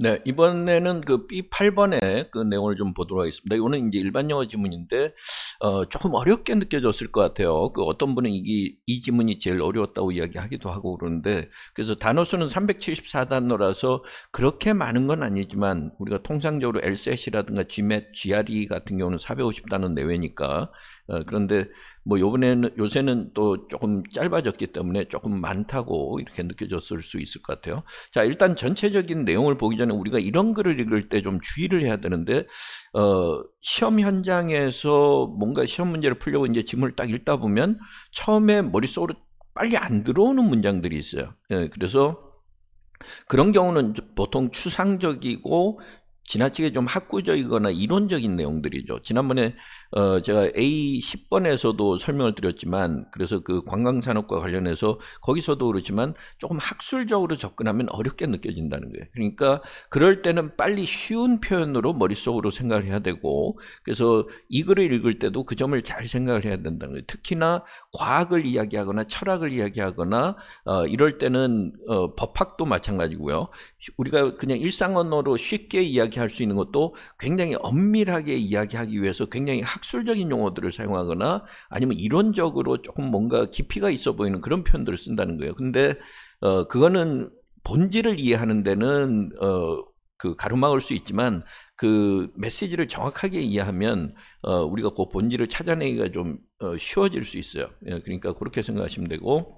네, 이번에는 그 B8번의 그 내용을 좀 보도록 하겠습니다. 이거는 이제 일반 영어 지문인데 어, 조금 어렵게 느껴졌을 것 같아요. 그 어떤 분은 이게 이 지문이 제일 어려웠다고 이야기하기도 하고 그러는데 그래서 단어 수는 374단어라서 그렇게 많은 건 아니지만 우리가 통상적으로 LSAT이라든가 GMAT, GRE 같은 경우는 450단어 내외니까 어, 그런데 뭐 요번에는 요새는 또 조금 짧아졌기 때문에 조금 많다고 이렇게 느껴졌을 수 있을 것 같아요. 자, 일단 전체적인 내용을 보기 전에 우리가 이런 글을 읽을 때 좀 주의를 해야 되는데 어, 시험 현장에서 뭔가 시험 문제를 풀려고 이제 지문을 딱 읽다 보면 처음에 머릿속으로 빨리 안 들어오는 문장들이 있어요. 예, 그래서 그런 경우는 보통 추상적이고 지나치게 좀 학구적이거나 이론적인 내용들이죠. 지난번에 어 제가 A 10번에서도 설명을 드렸지만 그래서 그 관광 산업과 관련해서 거기서도 그렇지만 조금 학술적으로 접근하면 어렵게 느껴진다는 거예요. 그러니까 그럴 때는 빨리 쉬운 표현으로 머릿속으로 생각을 해야 되고 그래서 이 글을 읽을 때도 그 점을 잘 생각을 해야 된다는 거예요. 특히나 과학을 이야기하거나 철학을 이야기하거나 어 이럴 때는 어 법학도 마찬가지고요. 우리가 그냥 일상 언어로 쉽게 이야기 이렇게 할수 있는 것도 굉장히 엄밀하게 이야기하기 위해서 굉장히 학술적인 용어들을 사용하거나 아니면 이론적으로 조금 뭔가 깊이가 있어 보이는 그런 표현들을 쓴다는 거예요. 근데 어 그거는 본질을 이해하는 데는 어그 가로막을 수 있지만 그 메시지를 정확하게 이해하면 어 우리가 그 본질을 찾아내기가 좀 어, 쉬워질 수 있어요. 예, 그러니까 그렇게 생각하시면 되고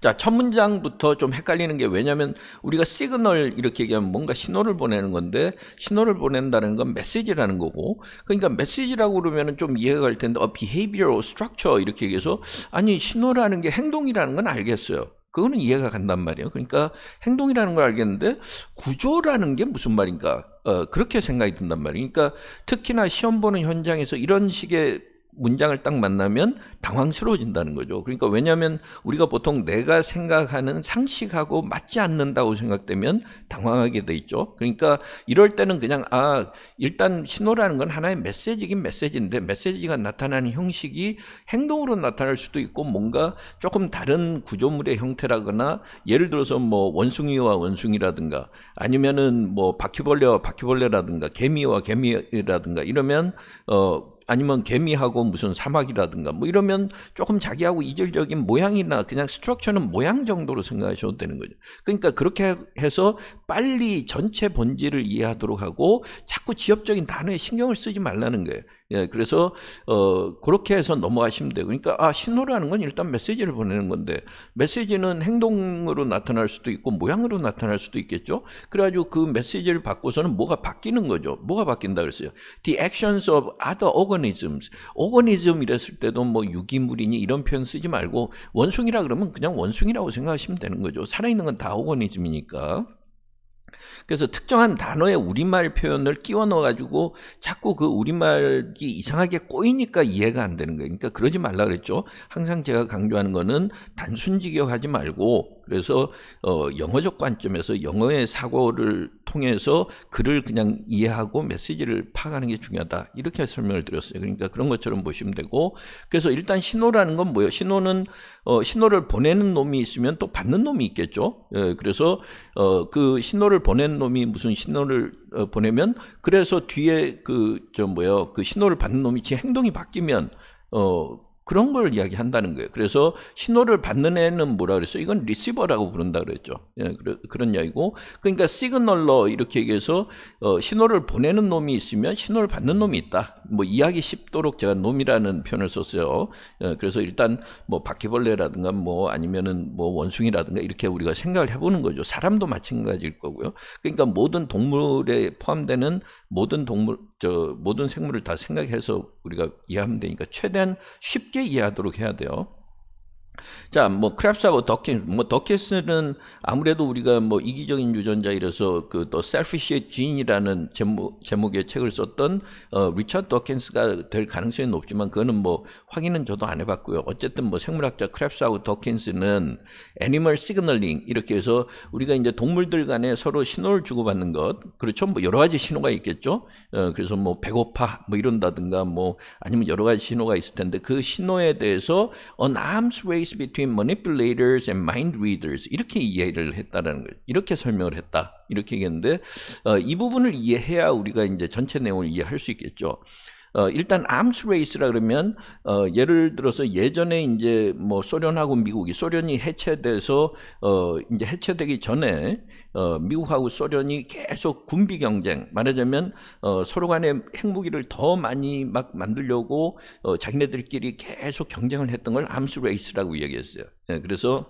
자, 첫 문장부터 좀 헷갈리는 게 왜냐면 우리가 시그널 이렇게 얘기하면 뭔가 신호를 보내는 건데 신호를 보낸다는 건 메시지라는 거고 그러니까 메시지라고 그러면은 좀 이해가 갈 텐데 어, behavioral structure 이렇게 얘기해서 아니 신호라는 게 행동이라는 건 알겠어요. 그거는 이해가 간단 말이에요. 그러니까 행동이라는 걸 알겠는데 구조라는 게 무슨 말인가? 어, 그렇게 생각이 든단 말이에요. 그러니까 특히나 시험 보는 현장에서 이런 식의 문장을 딱 만나면 당황스러워진다는 거죠. 그러니까 왜냐하면 우리가 보통 내가 생각하는 상식하고 맞지 않는다고 생각되면 당황하게 돼 있죠. 그러니까 이럴 때는 그냥 아 일단 신호라는 건 하나의 메시지긴 메시지인데 메시지가 나타나는 형식이 행동으로 나타날 수도 있고 뭔가 조금 다른 구조물의 형태라거나 예를 들어서 뭐 원숭이와 원숭이라든가 아니면은 뭐 바퀴벌레와 바퀴벌레라든가 개미와 개미라든가 이러면 어 아니면 개미하고 무슨 사막이라든가 뭐 이러면 조금 자기하고 이질적인 모양이나 그냥 스트럭처는 모양 정도로 생각하셔도 되는 거죠. 그러니까 그렇게 해서 빨리 전체 본질을 이해하도록 하고 자꾸 지엽적인 단어에 신경을 쓰지 말라는 거예요. 예, 그래서 어 그렇게 해서 넘어가시면 돼요. 그러니까 아 신호라는 건 일단 메시지를 보내는 건데 메시지는 행동으로 나타날 수도 있고 모양으로 나타날 수도 있겠죠. 그래가지고 그 메시지를 받고서는 뭐가 바뀌는 거죠. 뭐가 바뀐다 그랬어요. The actions of other organisms. 오거니즘 이랬을 때도 뭐 유기물이니 이런 표현 쓰지 말고 원숭이라 그러면 그냥 원숭이라고 생각하시면 되는 거죠. 살아있는 건 다 오거니즘이니까. 그래서 특정한 단어에 우리말 표현을 끼워 넣어가지고 자꾸 그 우리말이 이상하게 꼬이니까 이해가 안 되는 거예요. 그러니까 그러지 말라 그랬죠. 항상 제가 강조하는 거는 단순 직역하지 말고 그래서 어, 영어적 관점에서 영어의 사고를 통해서 글을 그냥 이해하고 메시지를 파악하는 게 중요하다. 이렇게 설명을 드렸어요. 그러니까 그런 것처럼 보시면 되고 그래서 일단 신호라는 건 뭐예요? 신호는 어, 신호를 보내는 놈이 있으면 또 받는 놈이 있겠죠. 예, 그래서 어, 그 신호를 보낸 놈이 무슨 신호를 어, 보내면 그래서 뒤에 그저 뭐예요? 그 신호를 받는 놈이 제 행동이 바뀌면 어 그런 걸 이야기한다는 거예요. 그래서 신호를 받는 애는 뭐라 그랬어? 이건 리시버라고 부른다 그랬죠. 예, 그런 이야기고. 그러니까 시그널러 이렇게 얘기해서 어, 신호를 보내는 놈이 있으면 신호를 받는 놈이 있다. 뭐이야기 쉽도록 제가 놈이라는 표현을 썼어요. 예, 그래서 일단 뭐 바퀴벌레라든가 뭐 아니면은 뭐 원숭이라든가 이렇게 우리가 생각을 해보는 거죠. 사람도 마찬가지일 거고요. 그러니까 모든 동물에 포함되는 모든 동물 저 모든 생물을 다 생각해서 우리가 이해하면 되니까 최대한 쉽게 이해하도록 해야 돼요. 자, 뭐 크랩스하고 더킨스, 뭐 더킨스는 아무래도 우리가 뭐 이기적인 유전자 이래서 그 또 셀피쉬의 지인이라는 제목 제목의 책을 썼던 어 리처드 더킨스가 될 가능성이 높지만 그거는 뭐 확인은 저도 안 해봤고요. 어쨌든 뭐 생물학자 크랩스하고 더킨스는 애니멀 시그널링 이렇게 해서 우리가 이제 동물들 간에 서로 신호를 주고받는 것 그렇죠? 뭐 여러 가지 신호가 있겠죠. 어 그래서 뭐 배고파 뭐 이런다든가 뭐 아니면 여러 가지 신호가 있을 텐데 그 신호에 대해서 어, 남스웨이 p a c e between manipulators and mind readers 이렇게 이해를 했다라는 거예 이렇게 설명을 했다. 이렇게 얘기했는데 어, 이 부분을 이해해야 우리가 이제 전체 내용을 이해할 수 있겠죠. 어, 일단 암스 레이스라 그러면 어, 예를 들어서 예전에 이제 뭐 소련하고 미국이 소련이 해체돼서 어, 이제 해체되기 전에 어, 미국하고 소련이 계속 군비 경쟁 말하자면 어, 서로 간에 핵무기를 더 많이 막 만들려고 어, 자기네들끼리 계속 경쟁을 했던 걸 암스 레이스라고 이야기했어요 예, 그래서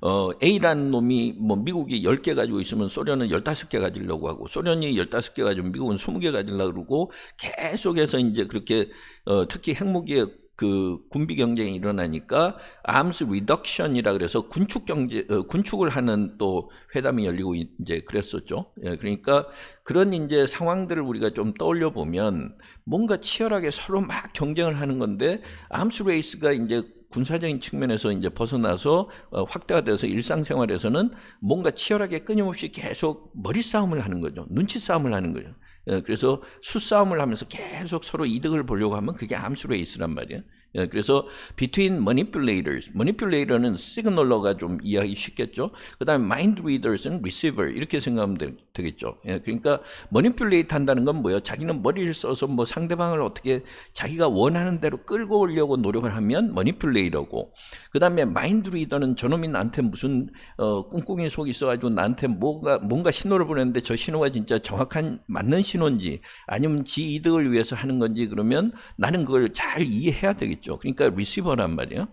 어, A라는 놈이 뭐 미국이 10개 가지고 있으면 소련은 15개 가지려고 하고 소련이 15개 가지고 미국은 20개 가지려고 그러고 계속해서 이제 그렇게 어, 특히 핵무기의 그 군비 경쟁이 일어나니까 암스 리덕션이라 그래서 군축 경제 어, 군축을 하는 또 회담이 열리고 이제 그랬었죠. 예, 그러니까 그런 이제 상황들을 우리가 좀 떠올려 보면 뭔가 치열하게 서로 막 경쟁을 하는 건데 암스 레이스가 이제 군사적인 측면에서 이제 벗어나서 어, 확대가 돼서 일상생활에서는 뭔가 치열하게 끊임없이 계속 머리 싸움을 하는 거죠. 눈치 싸움을 하는 거죠. 예, 그래서 수싸움을 하면서 계속 서로 이득을 보려고 하면 그게 암수레이스란 말이에요. 예, 그래서 between manipulators, manipulator는 시그널러가 좀 이해하기 쉽겠죠. 그다음에 mind readers는 receiver 이렇게 생각하면 되, 겠죠 예, 그러니까 manipulate 한다는 건 뭐예요? 자기는 머리를 써서 뭐 상대방을 어떻게 자기가 원하는 대로 끌고 오려고 노력을 하면 manipulator고. 그다음에 mind reader는 저놈이 나한테 무슨 어, 꿍꿍이 속이 있어가지고 나한테 뭔가 뭔가 신호를 보냈는데 저 신호가 진짜 정확한 맞는 신호인지 아니면 지 이득을 위해서 하는 건지 그러면 나는 그걸 잘 이해해야 되겠죠. 있죠. 그러니까 리시버란 말이에요.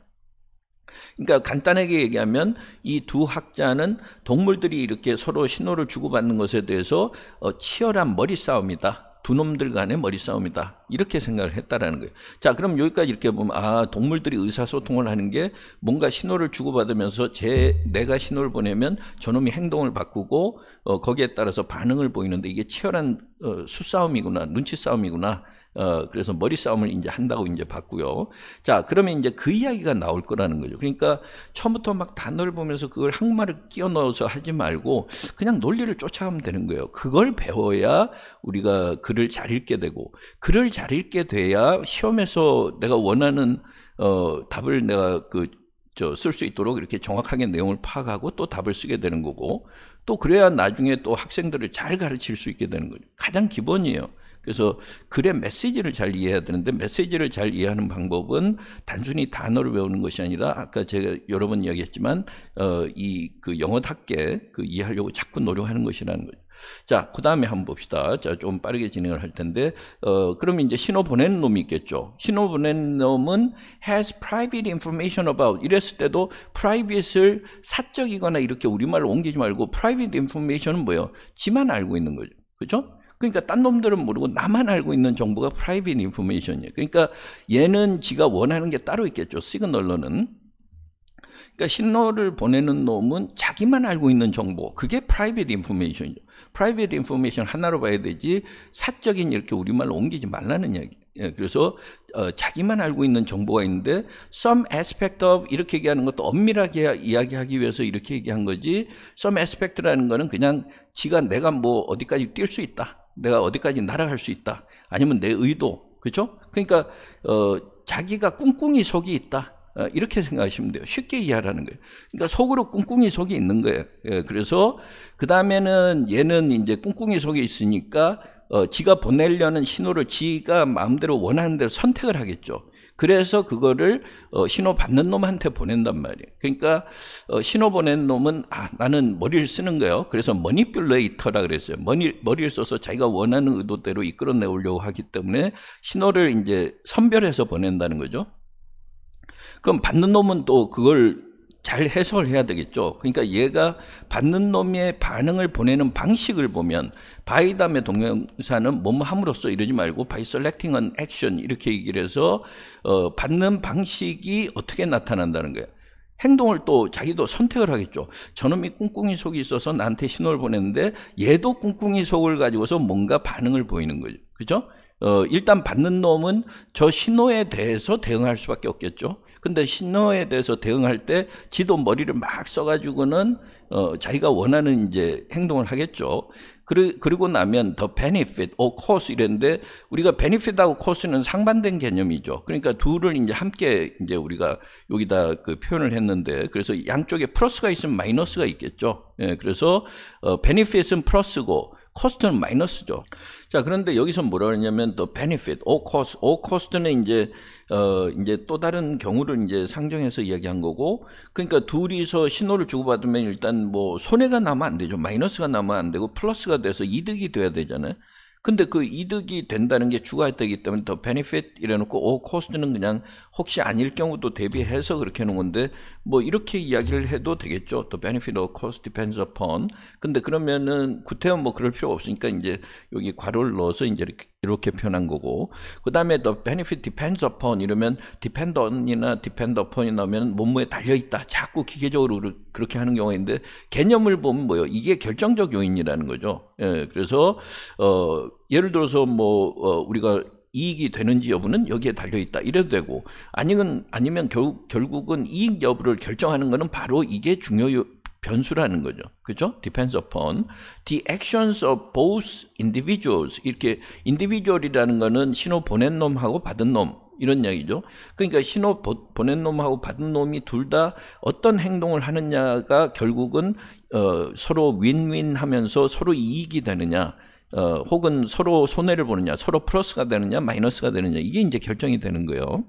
그러니까 간단하게 얘기하면 이 두 학자는 동물들이 이렇게 서로 신호를 주고받는 것에 대해서 어, 치열한 머리 싸움이다. 두 놈들 간의 머리 싸움이다. 이렇게 생각을 했다라는 거예요. 자, 그럼 여기까지 이렇게 보면 아, 동물들이 의사소통을 하는 게 뭔가 신호를 주고받으면서 제 내가 신호를 보내면 저놈이 행동을 바꾸고 어, 거기에 따라서 반응을 보이는데 이게 치열한 어, 수싸움이구나, 눈치 싸움이구나. 어, 그래서 머리 싸움을 이제 한다고 이제 봤고요. 자, 그러면 이제 그 이야기가 나올 거라는 거죠. 그러니까 처음부터 막 단어를 보면서 그걸 한국말을 끼워 넣어서 하지 말고 그냥 논리를 쫓아가면 되는 거예요. 그걸 배워야 우리가 글을 잘 읽게 되고 글을 잘 읽게 돼야 시험에서 내가 원하는 어, 답을 내가 그 저, 쓸 수 있도록 이렇게 정확하게 내용을 파악하고 또 답을 쓰게 되는 거고 또 그래야 나중에 또 학생들을 잘 가르칠 수 있게 되는 거죠. 가장 기본이에요. 그래서 글의 메시지를 잘 이해해야 되는데 메시지를 잘 이해하는 방법은 단순히 단어를 배우는 것이 아니라 아까 제가 여러 번 이야기했지만 어, 이그 영어답게 그 이해하려고 자꾸 노력하는 것이라는 거죠. 자, 그 다음에 한번 봅시다. 자, 좀 빠르게 진행을 할 텐데, 어, 그럼 이제 신호 보낸 놈이 있겠죠. 신호 보낸 놈은 has private information about 이랬을 때도 private을 사적이거나 이렇게 우리말로 옮기지 말고 private information은 뭐예요? 지만 알고 있는 거죠. 그죠? 그러니까 딴 놈들은 모르고 나만 알고 있는 정보가 프라이빗 인포메이션이에요. 그러니까 얘는 지가 원하는 게 따로 있겠죠. 시그널러는. 그러니까 신호를 보내는 놈은 자기만 알고 있는 정보. 그게 프라이빗 인포메이션이죠. 프라이빗 인포메이션 하나로 봐야 되지 사적인 이렇게 우리말로 옮기지 말라는 얘기. 예, 그래서 어, 자기만 알고 있는 정보가 있는데 some aspect of 이렇게 얘기하는 것도 엄밀하게 이야기하기 위해서 이렇게 얘기한 거지 some aspect라는 거는 그냥 지가 내가 뭐 어디까지 뛸 수 있다 내가 어디까지 날아갈 수 있다. 아니면 내 의도. 그렇죠? 그러니까 어, 자기가 꿍꿍이 속이 있다. 어, 이렇게 생각하시면 돼요. 쉽게 이해하라는 거예요. 그러니까 속으로 꿍꿍이 속이 있는 거예요. 예, 그래서 그 다음에는 얘는 이제 꿍꿍이 속에 있으니까 어, 지가 보내려는 신호를 지가 마음대로 원하는 대로 선택을 하겠죠. 그래서 그거를 어, 신호 받는 놈한테 보낸단 말이에요. 그러니까 어, 신호 보낸 놈은 아, 나는 머리를 쓰는 거예요. 그래서 머니뷸레이터라 그랬어요. 머리 머리를 써서 자기가 원하는 의도대로 이끌어내 려고 하기 때문에 신호를 이제 선별해서 보낸다는 거죠. 그럼 받는 놈은 또 그걸 잘 해석을 해야 되겠죠. 그러니까 얘가 받는 놈의 반응을 보내는 방식을 보면 바이담의 동영사는 뭐뭐 함으로써 이러지 말고 바이 s e l 은 액션 이렇게 얘기를 해서 어, 받는 방식이 어떻게 나타난다는 거예요. 행동을 또 자기도 선택을 하겠죠. 저놈이 꿍꿍이 속이 있어서 나한테 신호를 보냈는데 얘도 꿍꿍이 속을 가지고서 뭔가 반응을 보이는 거죠. 그죠? 어, 일단 받는 놈은 저 신호에 대해서 대응할 수밖에 없겠죠. 근데 신호에 대해서 대응할 때 지도 머리를 막 써가지고는 어, 자기가 원하는 이제 행동을 하겠죠. 그리, 그리고 나면 더 benefit, or cost 이랬는데 우리가 benefit하고 cost는 상반된 개념이죠. 그러니까 둘을 이제 함께 이제 우리가 여기다 그 표현을 했는데 그래서 양쪽에 플러스가 있으면 마이너스가 있겠죠. 예, 그래서 어, benefit은 플러스고 cost는 마이너스죠. 자, 그런데 여기서 뭐라 그러냐면 또 benefit, all cost, all cost는 이제 어 이제 또 다른 경우를 이제 상정해서 이야기한 거고 그러니까 둘이서 신호를 주고받으면 일단 뭐 손해가 나면 안 되죠. 마이너스가 나면 안 되고 플러스가 돼서 이득이 돼야 되잖아요. 근데 그 이득이 된다는 게 추가 혜택이기 때문에 더베 e n e 이래놓고 오 어, 코스트는 그냥 혹시 아닐 경우도 대비해서 그렇게 놓은 건데 뭐 이렇게 이야기를 해도 되겠죠. 더베 e n e f i t or cost depends upon. 근데 그러면은 구태여 뭐 그럴 필요 없으니까 이제 여기 괄호를 넣어서 이제 이렇게 이렇게 표현한 거고 그 다음에 the benefit depends upon 이러면 depend on이나 depend upon이 나오면 몸무에 달려있다 자꾸 기계적으로 그렇게 하는 경우가 있는데 개념을 보면 뭐요 이게 결정적 요인이라는 거죠 예, 그래서 어, 예를 들어서 뭐 어, 우리가 이익이 되는지 여부는 여기에 달려 있다 이래도 되고 아니면 아니면 결국 결국은 이익 여부를 결정하는 거는 바로 이게 중요 변수라는 거죠. 그죠? depends upon the actions of both individuals. 이렇게 individual이라는 거는 신호 보낸 놈하고 받은 놈 이런 이야기죠. 그러니까 신호 보낸 놈하고 받은 놈이 둘 다 어떤 행동을 하느냐가 결국은 어, 서로 윈윈 하면서 서로 이익이 되느냐 어, 혹은 서로 손해를 보느냐 서로 플러스가 되느냐 마이너스가 되느냐 이게 이제 결정이 되는 거예요.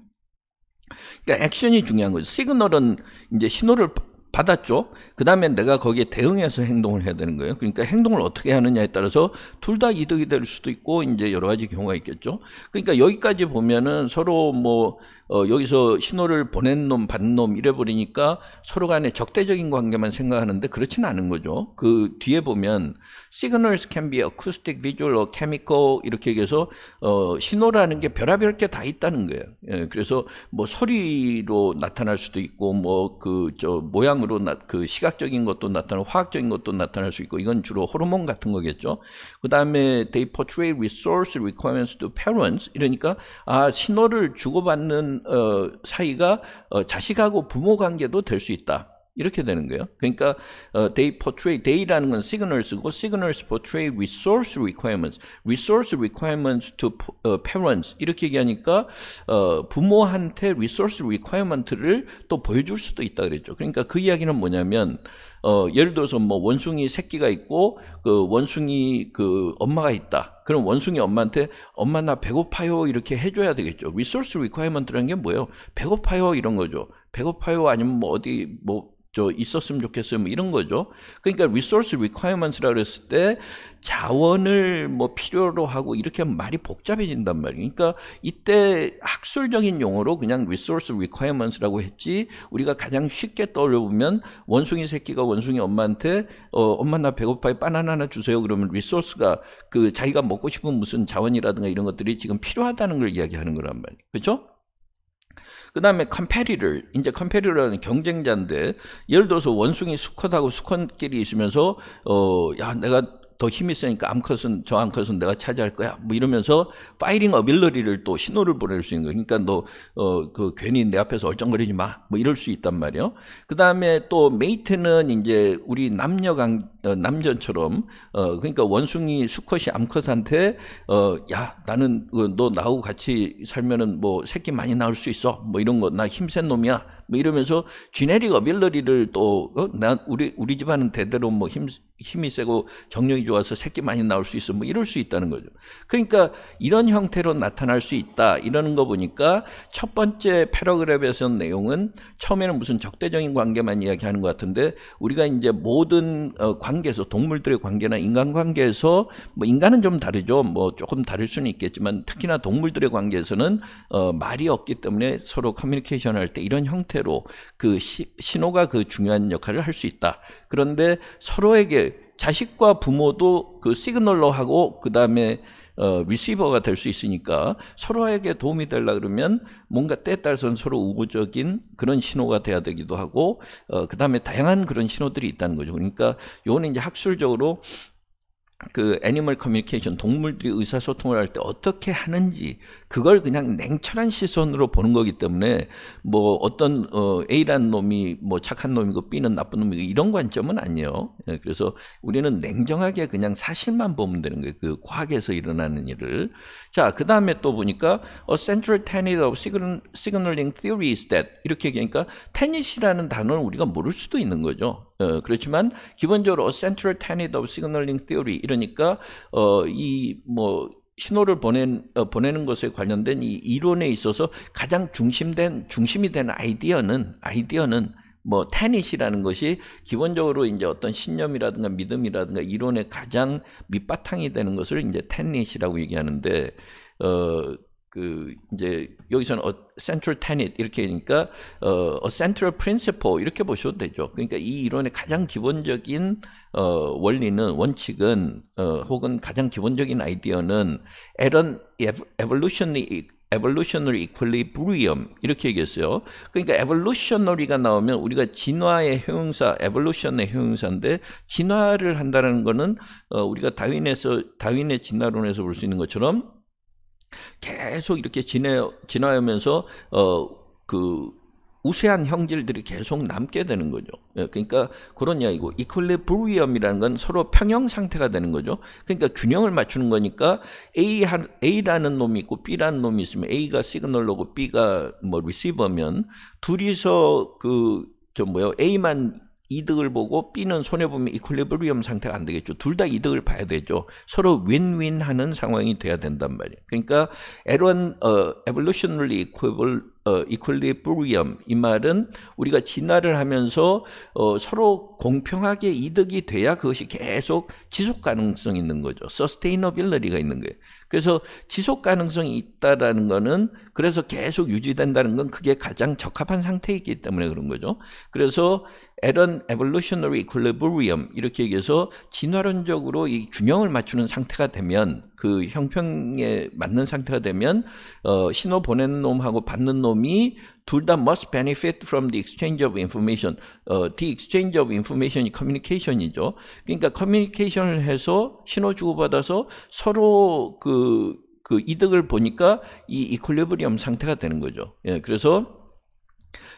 그러니까 액션이 중요한 거죠. 시그널은 이제 신호를 받았죠. 그 다음에 내가 거기에 대응해서 행동을 해야 되는 거예요. 그러니까 행동을 어떻게 하느냐에 따라서 둘 다 이득이 될 수도 있고 이제 여러 가지 경우가 있겠죠. 그러니까 여기까지 보면은 서로 뭐 어, 여기서 신호를 보낸 놈, 받는 놈 이래 버리니까 서로 간에 적대적인 관계만 생각하는데 그렇진 않은 거죠. 그 뒤에 보면 signals can be acoustic, visual, or chemical 이렇게 얘기해서 어, 신호라는 게 별의별 게 다 있다는 거예요. 예, 그래서 뭐 소리로 나타날 수도 있고 뭐그저모양 양으로 나, 그 시각적인 것도 나타나 화학적인 것도 나타날 수 있고 이건 주로 호르몬 같은 거겠죠. 그 다음에 they portray resource requirements to parents 이러니까 아 신호를 주고받는 어, 사이가 어, 자식하고 부모 관계도 될 수 있다. 이렇게 되는 거예요. 그러니까 어, they portray t h y 라는건 signals고 signals portray resource requirements, resource requirements to u 어, parents 이렇게 얘기하니까 어, 부모한테 resource requirement를 또 보여줄 수도 있다 그랬죠. 그러니까 그 이야기는 뭐냐면 어, 예를 들어서 뭐 원숭이 새끼가 있고 그 원숭이 그 엄마가 있다. 그럼 원숭이 엄마한테 엄마 나 배고파요 이렇게 해줘야 되겠죠. resource requirement라는 게 뭐예요? 배고파요 이런 거죠. 배고파요 아니면 뭐 어디 뭐저 있었으면 좋겠어요. 뭐 이런 거죠. 그러니까 resource requirements라 그랬을 때 자원을 뭐 필요로 하고 이렇게 하면 말이 복잡해진단 말이에요. 그러니까 이때 학술적인 용어로 그냥 resource requirements라고 했지 우리가 가장 쉽게 떠올려 보면 원숭이 새끼가 원숭이 엄마한테 어 엄마 나 배고파요. 바나나 하나 주세요. 그러면 resource가 그 자기가 먹고 싶은 무슨 자원이라든가 이런 것들이 지금 필요하다는 걸 이야기하는 거란 말이에요. 그렇죠? 그 다음에 컴페리를 이제 컴페리라는 경쟁자인데 예를 들어서 원숭이 수컷하고 수컷끼리 있으면서 어야 내가 더 힘이 세니까 암컷은 저 암컷은 내가 차지할 거야. 뭐 이러면서 파이링 어빌러리를 또 신호를 보낼 수 있는 거. 그러니까 너 어 그 괜히 내 앞에서 얼쩡거리지 마. 뭐 이럴 수 있단 말이에요. 그다음에 또 메이트는 이제 우리 남녀 강 어, 남전처럼 어 그러니까 원숭이 수컷이 암컷한테 어 야 나는 그 너 나하고 같이 살면은 뭐 새끼 많이 낳을 수 있어. 뭐 이런 거 나 힘센 놈이야. 뭐 이러면서 지네리 어빌러리를 또난 어? 우리 우리 집안은 대대로 뭐힘 힘이 세고 정력이 좋아서 새끼 많이 나올 수 있어 뭐 이럴 수 있다는 거죠. 그러니까 이런 형태로 나타날 수 있다 이러는 거 보니까 첫 번째 패러그래프에서 내용은 처음에는 무슨 적대적인 관계만 이야기하는 것 같은데 우리가 이제 모든 어, 관계에서 동물들의 관계나 인간 관계에서 뭐 인간은 좀 다르죠. 뭐 조금 다를 수는 있겠지만 특히나 동물들의 관계에서는 어 말이 없기 때문에 서로 커뮤니케이션 할 때 이런 형태로 그 시, 신호가 그 중요한 역할을 할 수 있다. 그런데 서로에게 자식과 부모도 그 시그널로 하고 그 다음에 어, 리시버가 될 수 있으니까 서로에게 도움이 되려 그러면 뭔가 때에 따라서는 서로 우호적인 그런 신호가 돼야 되기도 하고 어, 그 다음에 다양한 그런 신호들이 있다는 거죠. 그러니까 요거는 이제 학술적으로 그 애니멀 커뮤니케이션 동물들이 의사소통을 할 때 어떻게 하는지 그걸 그냥 냉철한 시선으로 보는 거기 때문에 뭐 어떤 어 A라는 놈이 뭐 착한 놈이고 B는 나쁜 놈이고 이런 관점은 아니에요. 예, 그래서 우리는 냉정하게 그냥 사실만 보면 되는 거예요. 그 과학에서 일어나는 일을. 자, 그다음에 또 보니까 a 어, central tenet of signaling theory is that 이렇게 얘기하니까 테닛이라는 단어는 우리가 모를 수도 있는 거죠. 어, 그렇지만 기본적으로 a central tenet of signaling theory 이러니까 어이뭐 신호를 보낸, 어, 보내는 것에 관련된 이 이론에 있어서 가장 중심된 중심이 된 아이디어는 아이디어는 뭐 테닛이라는 것이 기본적으로 이제 어떤 신념이라든가 믿음이라든가 이론의 가장 밑바탕이 되는 것을 이제 테닛이라고 얘기하는데 어그 이제 여기서는 a c e n t r 이렇게 하니까어 a central 이렇게 보셔도 되죠. 그러니까 이 이론의 가장 기본적인 어 원리는 원칙은 어 혹은 가장 기본적인 아이디어는 에런 에 v o l u t i o n a r y e v o l u t i o 이렇게 얘기했어요. 그러니까 에 v 루 l u t 가 나오면 우리가 진화의 효용사, 에 v 루션의 효용사인데 진화를 한다는 거는 어 우리가 다윈에서 다윈의 진화론에서 볼 수 있는 것처럼 계속 이렇게 지내, 지나면서 어, 그 우세한 형질들이 계속 남게 되는 거죠. 예, 그러니까 그런 이야기고 이퀄리브리엄이라는 건 서로 평형 상태가 되는 거죠. 그러니까 균형을 맞추는 거니까 A A라는 놈이 있고 B라는 놈이 있으면 A가 시그널로고 B가 뭐 리시버면 둘이서 그저 뭐요 A만 이득을 보고 B는 손해보면 이퀄리브리엄 상태가 안 되겠죠. 둘 다 이득을 봐야 되죠. 서로 윈윈하는 상황이 돼야 된단 말이에요. 그러니까 에런 어 evolutionary e 어, q u i l i b r i u m 이 말은 우리가 진화를 하면서 어, 서로 공평하게 이득이 돼야 그것이 계속 지속 가능성 이 있는 거죠. sustainability가 있는 거예요. 그래서 지속 가능성이 있다라는 거는 그래서 계속 유지된다는 건 그게 가장 적합한 상태이기 때문에 그런 거죠. 그래서 에런 에볼루 v o l 이퀄리브리엄 이렇게 얘기해서 진화론적으로 이 균형을 맞추는 상태가 되면 그 형평에 맞는 상태가 되면 어, 신호 보내는 놈하고 받는 놈이 둘 다 must benefit from the exchange of information. 어, the exchange of information이 커뮤니케이션이죠. 그러니까 커뮤니케이션을 해서 신호 주고받아서 서로 그그 그 이득을 보니까 이 이퀄리브리엄 상태가 되는 거죠. 예, 그래서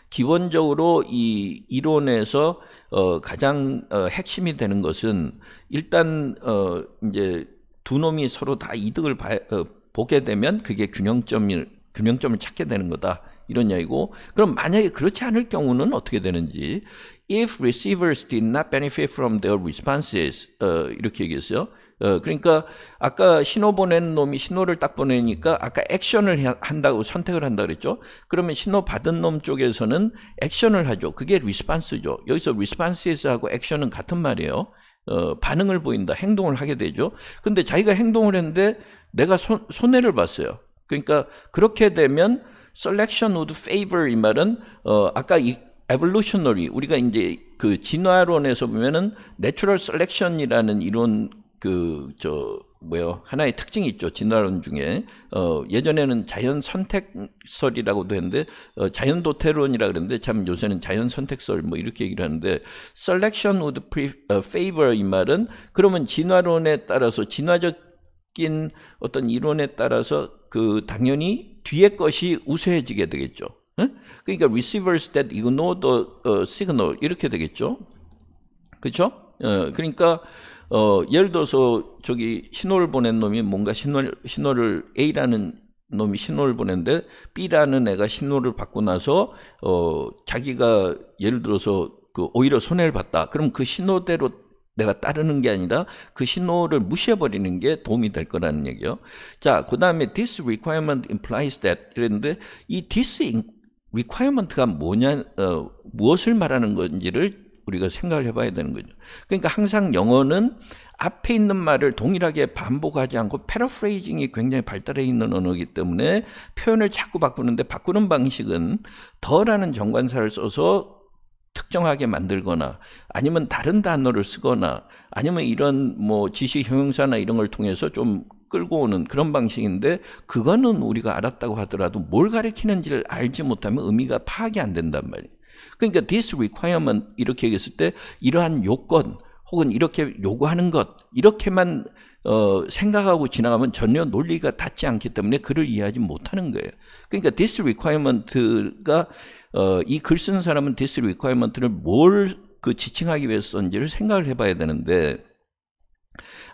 기본적으로 이 이론에서 어, 가장 어, 핵심이 되는 것은 일단 어, 이제 두 놈이 서로 다 이득을 봐, 어, 보게 되면 그게 균형점을 균형점을 찾게 되는 거다. 이런 이야기고 그럼 만약에 그렇지 않을 경우는 어떻게 되는지 if receivers did not benefit from their responses 어, 이렇게 얘기했어요. 어, 그러니까 아까 신호 보낸 놈이 신호를 딱 보내니까 아까 액션을 한다고 선택을 한다 그랬죠. 그러면 신호 받은 놈 쪽에서는 액션을 하죠. 그게 리스판스죠. 여기서 리스판스에서 하고 액션은 같은 말이에요. 어, 반응을 보인다, 행동을 하게 되죠. 근데 자기가 행동을 했는데 내가 손, 손해를 봤어요. 그러니까 그렇게 되면 selection would favor 이 말은 어, 아까 이 evolutionary 우리가 이제 그 진화론에서 보면은 내추럴 셀렉션이라는 이론 그저 뭐요 하나의 특징이 있죠 진화론 중에 어 예전에는 자연 선택설이라고도 했는데 어, 자연 도태론이라 그랬는데 참 요새는 자연 선택설 뭐 이렇게 얘기를 하는데 selection would pre, 어, favor 이 말은 그러면 진화론에 따라서 진화적인 어떤 이론에 따라서 그 당연히 뒤에 것이 우세해지게 되겠죠. 응? 그러니까 receivers that ignore the 어, signal 이렇게 되겠죠. 그렇죠? 어, 그러니까 어, 예를 들어서 저기 신호를 보낸 놈이 뭔가 신호를, 신호를 A라는 놈이 신호를 보낸데 B라는 애가 신호를 받고 나서 어, 자기가 예를 들어서 그 오히려 손해를 봤다. 그럼 그 신호대로 내가 따르는 게 아니라 그 신호를 무시해버리는 게 도움이 될 거라는 얘기요. 자, 그 다음에 this requirement implies that 이랬는데 이 this requirement가 뭐냐, 어, 무엇을 말하는 건지를 우리가 생각을 해봐야 되는 거죠. 그러니까 항상 영어는 앞에 있는 말을 동일하게 반복하지 않고 패러프레이징이 굉장히 발달해 있는 언어이기 때문에 표현을 자꾸 바꾸는데 바꾸는 방식은 더라는 정관사를 써서 특정하게 만들거나 아니면 다른 단어를 쓰거나 아니면 이런 뭐 지시 형용사나 이런 걸 통해서 좀 끌고 오는 그런 방식인데 그거는 우리가 알았다고 하더라도 뭘 가리키는지를 알지 못하면 의미가 파악이 안 된단 말이에요. 그러니까 this requirement 이렇게 얘기했을 때 이러한 요건 혹은 이렇게 요구하는 것 이렇게만 어, 생각하고 지나가면 전혀 논리가 닿지 않기 때문에 글을 이해하지 못하는 거예요. 그러니까 this requirement가 어, 이 글 쓰는 사람은 this requirement를 뭘 그 지칭하기 위해서 썼는지를 생각을 해봐야 되는데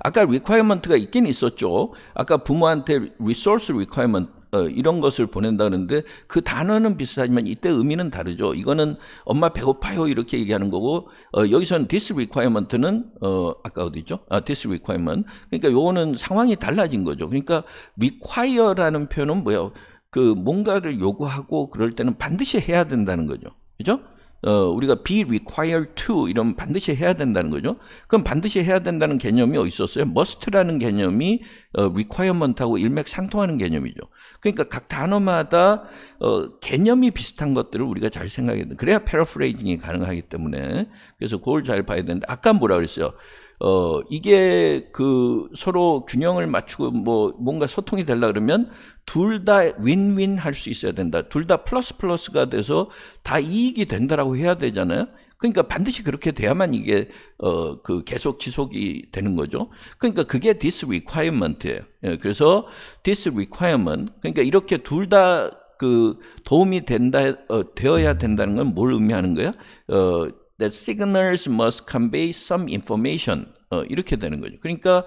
아까 requirement가 있긴 있었죠. 아까 부모한테 resource requirement 어, 이런 것을 보낸다 는데그 단어는 비슷하지만 이때 의미는 다르죠. 이거는 엄마 배고파요 이렇게 얘기하는 거고 어, 여기서는 this requirement는 어, 아까 어디 있죠? 아, this requirement. 그러니까 요거는 상황이 달라진 거죠. 그러니까 require라는 표현은 뭐야? 그 뭔가를 요구하고 그럴 때는 반드시 해야 된다는 거죠. 그죠? 어, 우리가 be required to 이런 반드시 해야 된다는 거죠. 그럼 반드시 해야 된다는 개념이 어디 있었어요? must라는 개념이 어, requirement하고 일맥상통하는 개념이죠. 그러니까 각 단어마다 어, 개념이 비슷한 것들을 우리가 잘 생각해야 돼. 그래야 paraphrasing이 가능하기 때문에 그래서 그걸 잘 봐야 되는데 아까 뭐라 그랬어요? 어 이게 그 서로 균형을 맞추고 뭐 뭔가 소통이 되려 그러면 둘 다 윈윈 할 수 있어야 된다. 둘 다 플러스 플러스가 돼서 다 이익이 된다라고 해야 되잖아요. 그러니까 반드시 그렇게 돼야만 이게 어그 계속 지속이 되는 거죠. 그러니까 그게 this requirement예요. 예, 그래서 this requirement 그러니까 이렇게 둘 다 그 도움이 된다 어, 되어야 된다는 건 뭘 의미하는 거야? 어 that signals must convey some information 어, 이렇게 되는 거죠. 그러니까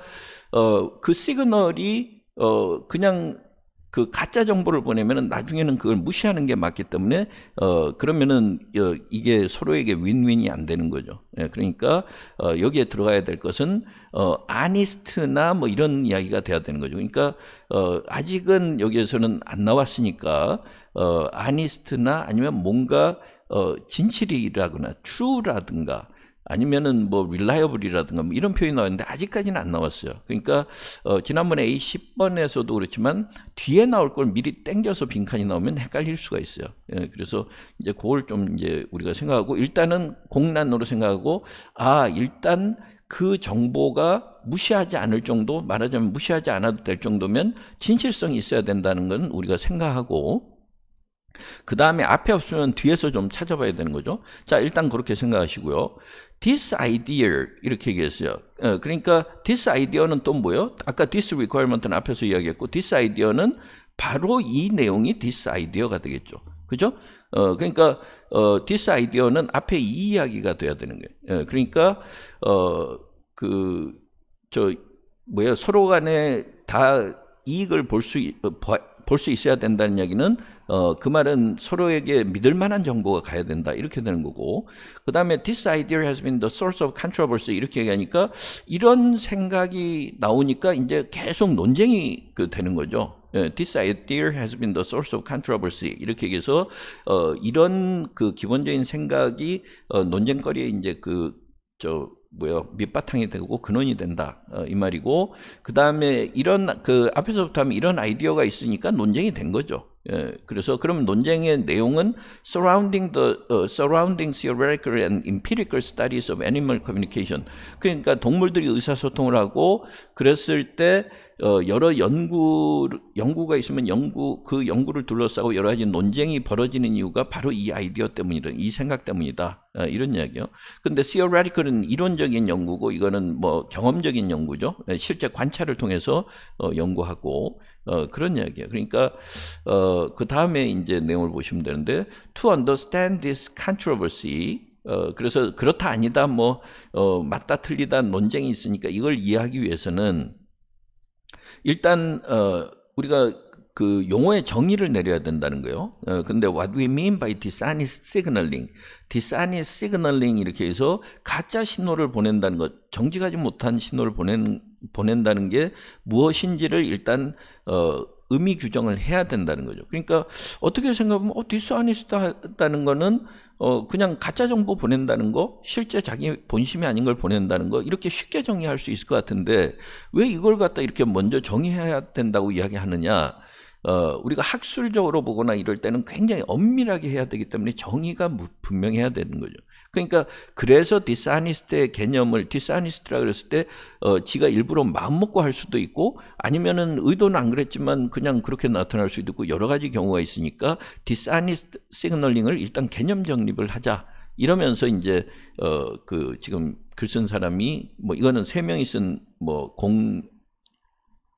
어, 그 시그널이 어, 그냥 그 가짜 정보를 보내면은 나중에는 그걸 무시하는 게 맞기 때문에 어 그러면은 어, 이게 서로에게 윈윈이 안 되는 거죠. 예, 그러니까 어 여기에 들어가야 될 것은 어 아니스트나 뭐 이런 이야기가 돼야 되는 거죠. 그러니까 어 아직은 여기에서는 안 나왔으니까 어 아니스트나 아니면 뭔가 어, 진실이라거나 true라든가 아니면은 뭐 reliable이라든가 뭐 이런 표현이 나왔는데 아직까지는 안 나왔어요. 그러니까 어, 지난번에 A10번에서도 그렇지만 뒤에 나올 걸 미리 땡겨서 빈칸이 나오면 헷갈릴 수가 있어요. 예, 그래서 이제 그걸 좀 이제 우리가 생각하고 일단은 공란으로 생각하고 아 일단 그 정보가 무시하지 않을 정도 말하자면 무시하지 않아도 될 정도면 진실성이 있어야 된다는 건 우리가 생각하고 그 다음에 앞에 없으면 뒤에서 좀 찾아봐야 되는 거죠. 자, 일단 그렇게 생각하시고요. this idea 이렇게 얘기했어요. 어, 그러니까 this idea는 또 뭐예요? 아까 this requirement는 앞에서 이야기했고 this idea는 바로 이 내용이 this idea가 되겠죠. 그죠? 어, 그러니까 어, this idea는 앞에 이 이야기가 돼야 되는 거예요. 예, 그러니까 어, 그저 뭐예요? 서로 간에 다 이익을 볼수 어, 볼수 있어야 된다는 이야기는 어, 그 말은 서로에게 믿을 만한 정보가 가야 된다 이렇게 되는 거고 그 다음에 this idea has been the source of controversy 이렇게 얘기하니까 이런 생각이 나오니까 이제 계속 논쟁이 그 되는 거죠. 예, this idea has been the source of controversy 이렇게 얘기해서 어, 이런 그 기본적인 생각이 어, 논쟁거리에 이제 그저 뭐요 밑바탕이 되고 근원이 된다 어, 이 말이고 그 다음에 이런 그 앞에서부터 하면 이런 아이디어가 있으니까 논쟁이 된 거죠. 예, 그래서 그럼 논쟁의 내용은 surrounding the uh, surrounding theoretical and empirical studies of animal communication. 그러니까 동물들이 의사소통을 하고 그랬을 때 어, 여러 연구 연구가 있으면 연구 그 연구를 둘러싸고 여러 가지 논쟁이 벌어지는 이유가 바로 이 아이디어 때문이다. 이 생각 때문이다. 어, 이런 이야기요. 근데 theoretical은 이론적인 연구고 이거는 뭐 경험적인 연구죠. 예, 실제 관찰을 통해서 어, 연구하고 어, 그런 이야기예요. 그러니까 어, 그 다음에 이제 내용을 보시면 되는데 to understand this controversy 어, 그래서 그렇다 아니다 뭐 어, 맞다 틀리다 논쟁이 있으니까 이걸 이해하기 위해서는 일단 어, 우리가 그 용어의 정의를 내려야 된다는 거예요. 어, 근데 what we mean by dishonest signaling, dishonest signaling 이렇게 해서 가짜 신호를 보낸다는 것, 정직하지 못한 신호를 보내는 보낸다는 게 무엇인지를 일단 어, 의미 규정을 해야 된다는 거죠. 그러니까 어떻게 생각하면 어, 디스 아니스다는 거는 어, 그냥 가짜 정보 보낸다는 거, 실제 자기 본심이 아닌 걸 보낸다는 거 이렇게 쉽게 정의할 수 있을 것 같은데 왜 이걸 갖다 이렇게 먼저 정의해야 된다고 이야기하느냐? 어, 우리가 학술적으로 보거나 이럴 때는 굉장히 엄밀하게 해야 되기 때문에 정의가 분명해야 되는 거죠. 그러니까 그래서 디사니스트의 개념을 디사니스트라 그랬을 때 어, 지가 일부러 마음 먹고 할 수도 있고 아니면은 의도는 안 그랬지만 그냥 그렇게 나타날 수도 있고 여러 가지 경우가 있으니까 디사니스트 시그널링을 일단 개념 정립을 하자. 이러면서 이제 어그 지금 글 쓴 사람이 뭐 이거는 세 명이 쓴 뭐 공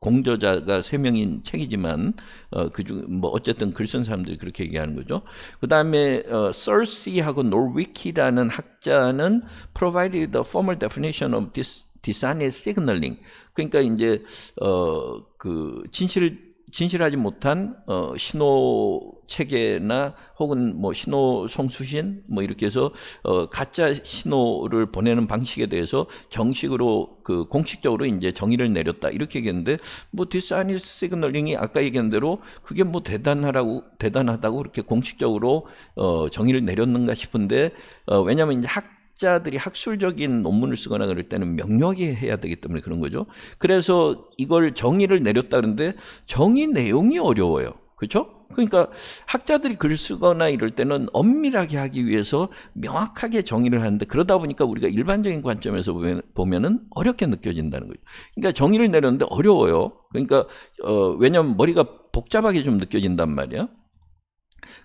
공저자가 세 명인 책이지만 어, 그중 뭐 어쨌든 글쓴 사람들이 그렇게 얘기하는 거죠. 그다음에 어, 썰시하고 노르위키라는 학자는 provided the formal definition of t h i s d e s i g n e s signaling. 그러니까 이제 어 그 진실 을 진실하지 못한 어, 신호 체계나 혹은 뭐 신호 송수신 뭐 이렇게 해서 어, 가짜 신호를 보내는 방식에 대해서 정식으로 그 공식적으로 이제 정의를 내렸다 이렇게 얘기했는데 뭐 디스아니 시그널링이 아까 얘기한 대로 그게 뭐 대단하라고 대단하다고 그렇게 공식적으로 어, 정의를 내렸는가 싶은데 어, 왜냐하면 이제 학 학자들이 학술적인 논문을 쓰거나 그럴 때는 명료하게 해야 되기 때문에 그런 거죠. 그래서 이걸 정의를 내렸다는데 정의 내용이 어려워요. 그렇죠? 그러니까 학자들이 글 쓰거나 이럴 때는 엄밀하게 하기 위해서 명확하게 정의를 하는데 그러다 보니까 우리가 일반적인 관점에서 보면, 보면은 어렵게 느껴진다는 거죠. 그러니까 정의를 내렸는데 어려워요. 그러니까 어 왜냐면 머리가 복잡하게 좀 느껴진단 말이야.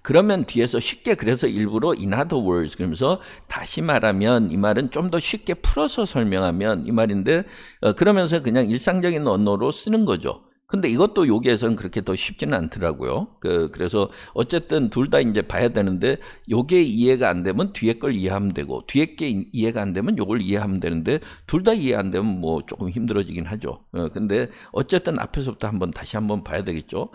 그러면 뒤에서 쉽게 그래서 일부러 in other words 그러면서 다시 말하면 이 말은 좀 더 쉽게 풀어서 설명하면 이 말인데 어, 그러면서 그냥 일상적인 언어로 쓰는 거죠. 근데 이것도 여기에서는 그렇게 더 쉽지는 않더라고요. 그, 그래서 어쨌든 둘 다 이제 봐야 되는데 요게 이해가 안 되면 뒤에 걸 이해하면 되고 뒤에 게 이해가 안 되면 요걸 이해하면 되는데 둘 다 이해 안 되면 뭐 조금 힘들어지긴 하죠. 어, 근데 어쨌든 앞에서부터 한번 다시 한번 봐야 되겠죠.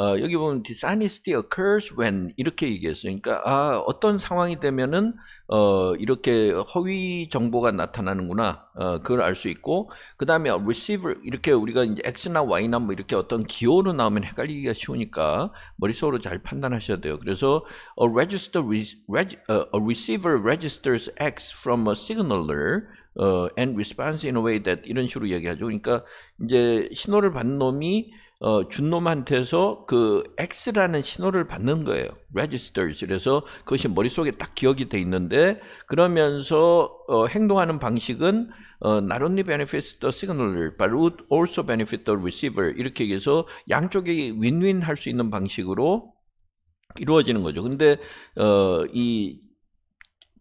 어, 여기 보면 dishonesty occurs when 이렇게 얘기했으니까 그러니까, 아 어떤 상황이 되면은 어 이렇게 허위 정보가 나타나는구나 어 그걸 알 수 있고 그 다음에 receiver 이렇게 우리가 이제 x나 y나 뭐 이렇게 어떤 기호로 나오면 헷갈리기가 쉬우니까 머릿속으로 잘 판단하셔야 돼요. 그래서 a register re, reg, 어, a receiver registers x from a signaler 어, and responds in a way that 이런 식으로 얘기하죠. 그러니까 이제 신호를 받는 놈이 어, 준 놈한테서 그 X라는 신호를 받는 거예요. registers. 그래서 그것이 머릿속에 딱 기억이 돼 있는데 그러면서 어, 행동하는 방식은 어, not only benefits the signaler but also benefit the receiver 이렇게 해서 양쪽이 윈윈 할수 있는 방식으로 이루어지는 거죠. 근데 어, 이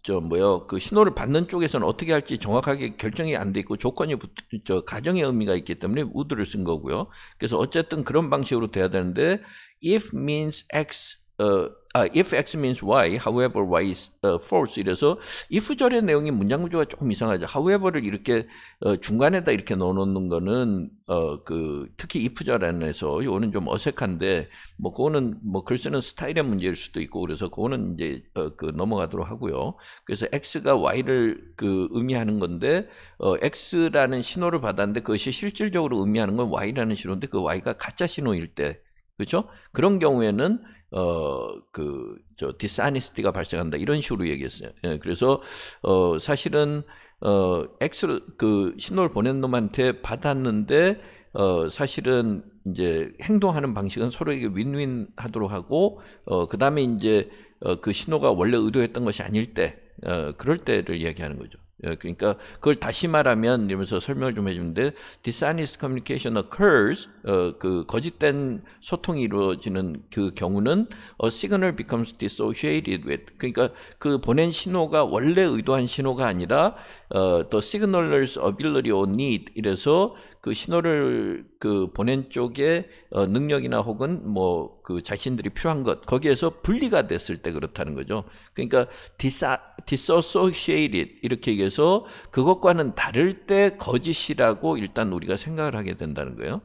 저 뭐요 그 신호를 받는 쪽에서는 어떻게 할지 정확하게 결정이 안 돼 있고 조건이 붙, 저 가정의 의미가 있기 때문에 우드를 쓴 거고요. 그래서 어쨌든 그런 방식으로 돼야 되는데 if means x 어, 아, if x means y, however y is uh, false 이래서 if 절의 내용이 문장 구조가 조금 이상하죠. however를 이렇게 어, 중간에다 이렇게 넣어놓는 거는 어, 그 특히 if 절 안에서 이거는좀 어색한데 뭐 그거는 뭐글 쓰는 스타일의 문제일 수도 있고 그래서 그거는 이제 어, 그 넘어가도록 하고요. 그래서 x가 y를 그 의미하는 건데 어, x라는 신호를 받았는데 그것이 실질적으로 의미하는 건 y라는 신호인데 그 y가 가짜 신호일 때 그렇죠? 그런 경우에는 어그저 디스아니스티가 발생한다 이런 식으로 얘기했어요. 예, 그래서 어 사실은 어 X를 그 신호를 보낸 놈한테 받았는데 어 사실은 이제 행동하는 방식은 서로에게 윈윈하도록 하고 어 그다음에 이제 어그 신호가 원래 의도했던 것이 아닐 때 어, 그럴 때를 이야기하는 거죠. 그러니까 그걸 다시 말하면 이러면서 설명을 좀 해주는데 dishonest communication occurs 어, 그 거짓된 소통이 이루어지는 그 경우는 a signal becomes dissociated with 그러니까 그 보낸 신호가 원래 의도한 신호가 아니라 어, the signalers ability or need 이래서 그 신호를 그 보낸 쪽에 어, 능력이나 혹은 뭐 그 자신들이 필요한 것 거기에서 분리가 됐을 때 그렇다는 거죠. 그러니까 디사 디소시에이트 이렇게 얘기해서 그것과는 다를 때 거짓이라고 일단 우리가 생각을 하게 된다는 거예요.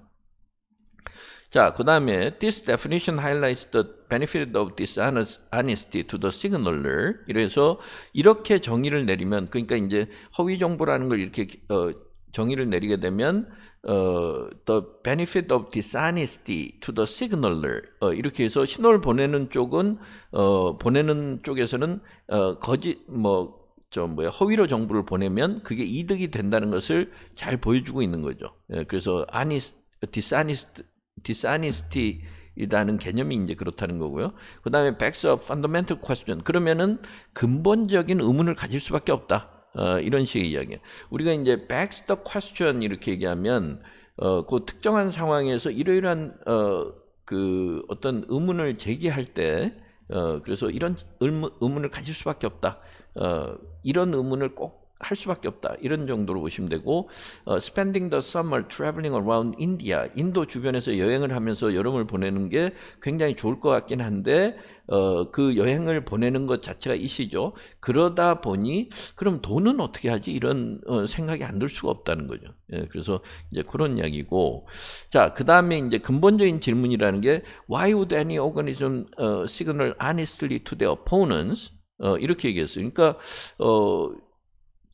자, 그다음에 this definition highlights the benefit of dishonesty to the signaler. 이래서 이렇게 정의를 내리면 그러니까 이제 허위 정보라는 걸 이렇게 어, 정의를 내리게 되면 어, the benefit of dishonesty to the signaler 어, 이렇게 해서 신호를 보내는 쪽은 어, 보내는 쪽에서는 어, 거짓 뭐저 뭐야 허위로 정보를 보내면 그게 이득이 된다는 것을 잘 보여주고 있는 거죠. 예, 그래서 honest, dishonest, dishonesty 이라는 개념이 이제 그렇다는 거고요. 그 다음에 backs up fundamental question. 그러면은 근본적인 의문을 가질 수밖에 없다. 어, 이런 식의 이야기. 우리가 이제 backs the question 이렇게 얘기하면 어, 그 특정한 상황에서 이러이러한 어, 그 어떤 의문을 제기할 때 어, 그래서 이런 의문, 의문을 가질 수밖에 없다. 어, 이런 의문을 꼭할 수밖에 없다. 이런 정도로 보시면 되고 어, spending the summer traveling around India 인도 주변에서 여행을 하면서 여름을 보내는 게 굉장히 좋을 것 같긴 한데 어, 그 여행을 보내는 것 자체가 이시죠. 그러다 보니 그럼 돈은 어떻게 하지 이런 어, 생각이 안 들 수가 없다는 거죠. 예, 그래서 이제 그런 이야기고 자그 다음에 이제 근본적인 질문이라는 게 why would any organism uh, signal honestly to their opponents 어, 이렇게 얘기했어요. 그러니까 어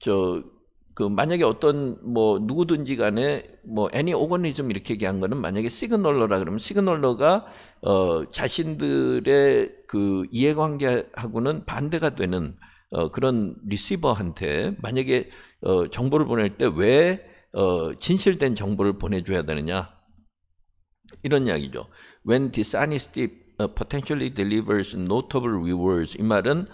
저, 그 만약에 어떤 뭐 누구든지 간에 뭐 애니 오거니즘 이렇게 얘기한 거는 만약에 시그널러라 그러면 시그널러가 어 자신들의 그 이해관계하고는 반대가 되는 어 그런 리시버한테 만약에 어 정보를 보낼 때 왜어 진실된 정보를 보내줘야 되느냐 이런 이야기죠. When dishonesty 어, potentially delivers notable rewards 이 말은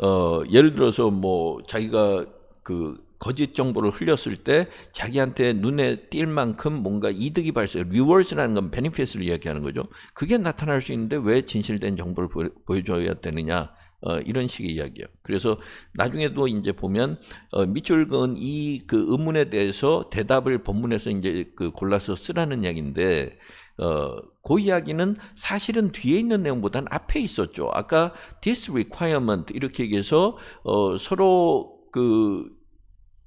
어 예를 들어서 뭐 자기가 그 거짓 정보를 흘렸을 때 자기한테 눈에 띌 만큼 뭔가 이득이 발생, 리워스라는 건베니스을 이야기하는 거죠. 그게 나타날 수 있는데 왜 진실된 정보를 보여줘야 되느냐. 어, 이런 식의 이야기예요. 그래서 나중에도 이제 보면 어, 밑줄은 이그 의문에 대해서 대답을 본문에서 이제 그 골라서 쓰라는 이야기인데 어, 그 이야기는 사실은 뒤에 있는 내용보다는 앞에 있었죠. 아까 this requirement 이렇게 얘기해서 어, 서로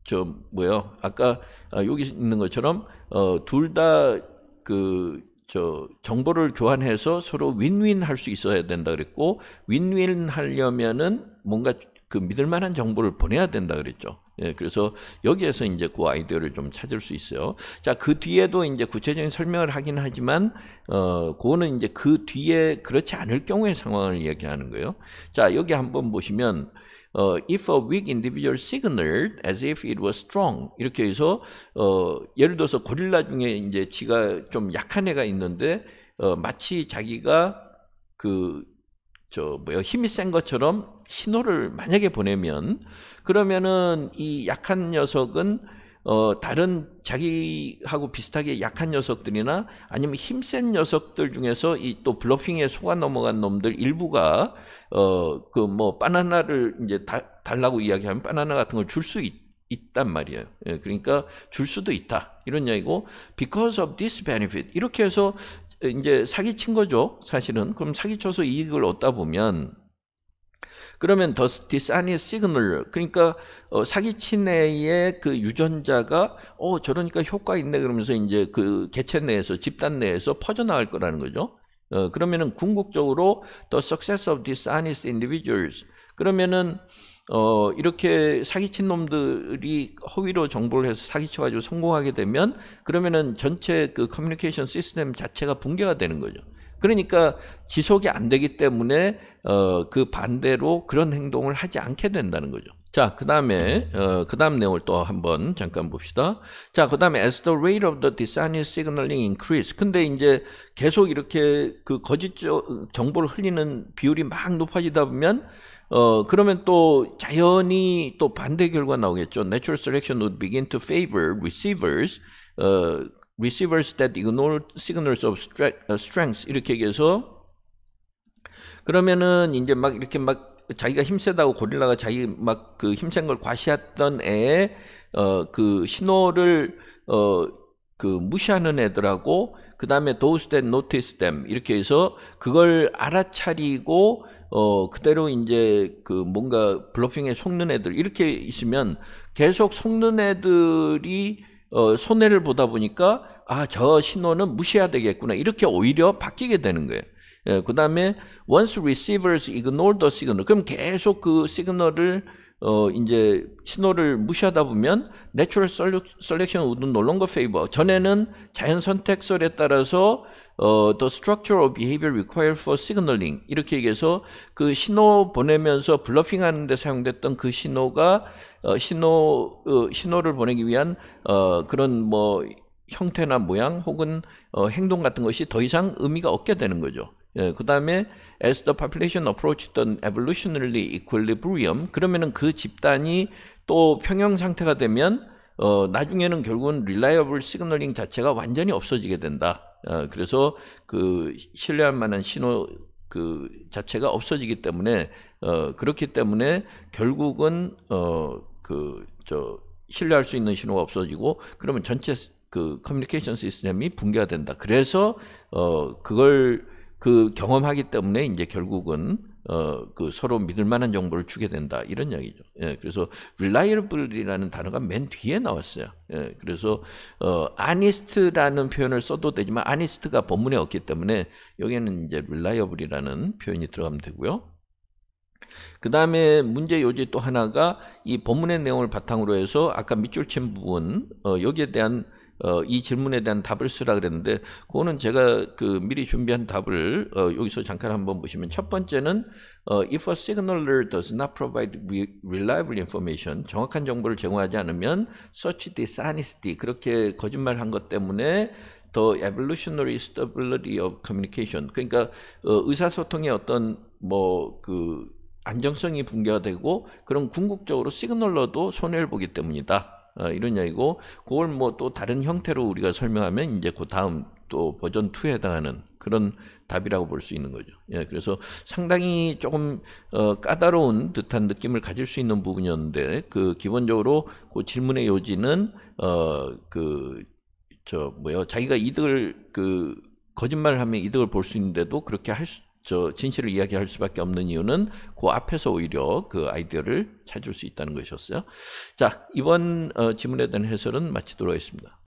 그저 뭐야 아까 아, 여기 있는 것처럼 어, 둘 다 그 저 정보를 교환해서 서로 윈윈 할 수 있어야 된다 그랬고 윈윈 하려면은 뭔가 그 믿을 만한 정보를 보내야 된다 그랬죠. 예, 그래서 여기에서 이제 그 아이디어를 좀 찾을 수 있어요. 자, 그 뒤에도 이제 구체적인 설명을 하긴 하지만, 어, 그거는 이제 그 뒤에 그렇지 않을 경우의 상황을 이야기하는 거예요. 자, 여기 한번 보시면, 어, if a weak individual signaled as if it was strong 이렇게 해서 어, 예를 들어서 고릴라 중에 이제 지가 좀 약한 애가 있는데 어, 마치 자기가 그 저 뭐야 힘이 센 것처럼 신호를 만약에 보내면 그러면은 이 약한 녀석은 어, 다른 자기하고 비슷하게 약한 녀석들이나 아니면 힘센 녀석들 중에서 이 또 블러핑에 속아 넘어간 놈들 일부가 어, 그 뭐 바나나를 이제 다, 달라고 이야기하면 바나나 같은 걸 줄 수 있단 말이에요. 예, 그러니까 줄 수도 있다 이런 이야기고 because of this benefit 이렇게 해서 이제 사기친 거죠 사실은 그럼 사기쳐서 이익을 얻다 보면 그러면 더스티 사니의 시그널 그러니까 어, 사기친 애의 그 유전자가 어 저러니까 효과 있네 그러면서 이제 그 개체 내에서 집단 내에서 퍼져나갈 거라는 거죠. 어, 그러면은 궁극적으로 the success of these n e s t individuals 그러면은 어, 이렇게 사기친 놈들이 허위로 정보를 해서 사기쳐가지고 성공하게 되면 그러면은 전체 그 커뮤니케이션 시스템 자체가 붕괴가 되는 거죠. 그러니까 지속이 안 되기 때문에 어, 그 반대로 그런 행동을 하지 않게 된다는 거죠. 자, 그 다음에 어, 그 다음 내용을 또 한번 잠깐 봅시다. 자, 그 다음에 as the rate of the dishonest signaling increase. 근데 이제 계속 이렇게 그 거짓 정보를 흘리는 비율이 막 높아지다 보면 어, 그러면 또 자연히 또 반대 결과 나오겠죠. Natural selection would begin to favor receivers. 어, receivers that ignore signals of uh, strength 이렇게 얘기해서 그러면은 이제 막 이렇게 막 자기가 힘세다고 고릴라가 자기 막 그 힘센 걸 과시했던 애의 어그 신호를 어 그 무시하는 애들하고 그 다음에 those that notice them 이렇게 해서 그걸 알아차리고 어 그대로 이제 그 뭔가 블러핑에 속는 애들 이렇게 있으면 계속 속는 애들이 어, 손해를 보다 보니까 아 저 신호는 무시해야 되겠구나 이렇게 오히려 바뀌게 되는 거예요. 예, 그 다음에 once receivers ignore the signal 그럼 계속 그 시그널을 어 이제 신호를 무시하다 보면 내추럴 셀렉션 우드 논런거 페이버 전에는 자연 선택설에 따라서 어더 h e structure of behavior required for signaling 이렇게 얘기해서 그 신호 보내면서 블러핑 하는 데 사용됐던 그 신호가 어 신호 어, 신호를 보내기 위한 어 그런 뭐 형태나 모양 혹은 어, 행동 같은 것이 더 이상 의미가 없게 되는 거죠. 예, 그 다음에 as the population approached the evolutionary equilibrium 그러면은 그 집단이 또 평형 상태가 되면 어, 나중에는 결국은 reliable signaling 자체가 완전히 없어지게 된다. 어, 그래서 그 신뢰할 만한 신호 그 자체가 없어지기 때문에 어, 그렇기 때문에 결국은 어, 그 저 신뢰할 수 있는 신호가 없어지고 그러면 전체 그 커뮤니케이션 시스템이 붕괴가 된다. 그래서 어, 그걸 그 경험하기 때문에 이제 결국은 어, 그 서로 믿을 만한 정보를 주게 된다. 이런 이야기죠. 예, 그래서 reliable이라는 단어가 맨 뒤에 나왔어요. 예, 그래서 어, honest라는 표현을 써도 되지만 honest가 본문에 없기 때문에 여기에는 이제 reliable이라는 표현이 들어가면 되고요. 그 다음에 문제 요지 또 하나가 이 본문의 내용을 바탕으로 해서 아까 밑줄 친 부분 어, 여기에 대한 어, 이 질문에 대한 답을 쓰라 그랬는데 그거는 제가 그 미리 준비한 답을 어, 여기서 잠깐 한번 보시면 첫 번째는 어, if a signaler does not provide reliable information 정확한 정보를 제공하지 않으면 such dishonesty 그렇게 거짓말한 것 때문에 더 evolutionary stability of communication 그러니까 어, 의사소통의 어떤 뭐그 안정성이 붕괴되고 그런 궁극적으로 시그널러도 손해를 보기 때문이다. 어, 이런 이야기고 그걸 뭐 또 다른 형태로 우리가 설명하면 이제 그 다음 또 버전 2에 해당하는 그런 답이라고 볼 수 있는 거죠. 예, 그래서 상당히 조금 어, 까다로운 듯한 느낌을 가질 수 있는 부분이었는데 그 기본적으로 그 질문의 요지는 어그저 뭐요 자기가 이득을 그 거짓말을 하면 이득을 볼 수 있는데도 그렇게 할 수, 저 진실을 이야기할 수밖에 없는 이유는 그 앞에서 오히려 그 아이디어를 찾을 수 있다는 것이었어요. 자 이번 어, 지문에 대한 해설은 마치도록 하겠습니다.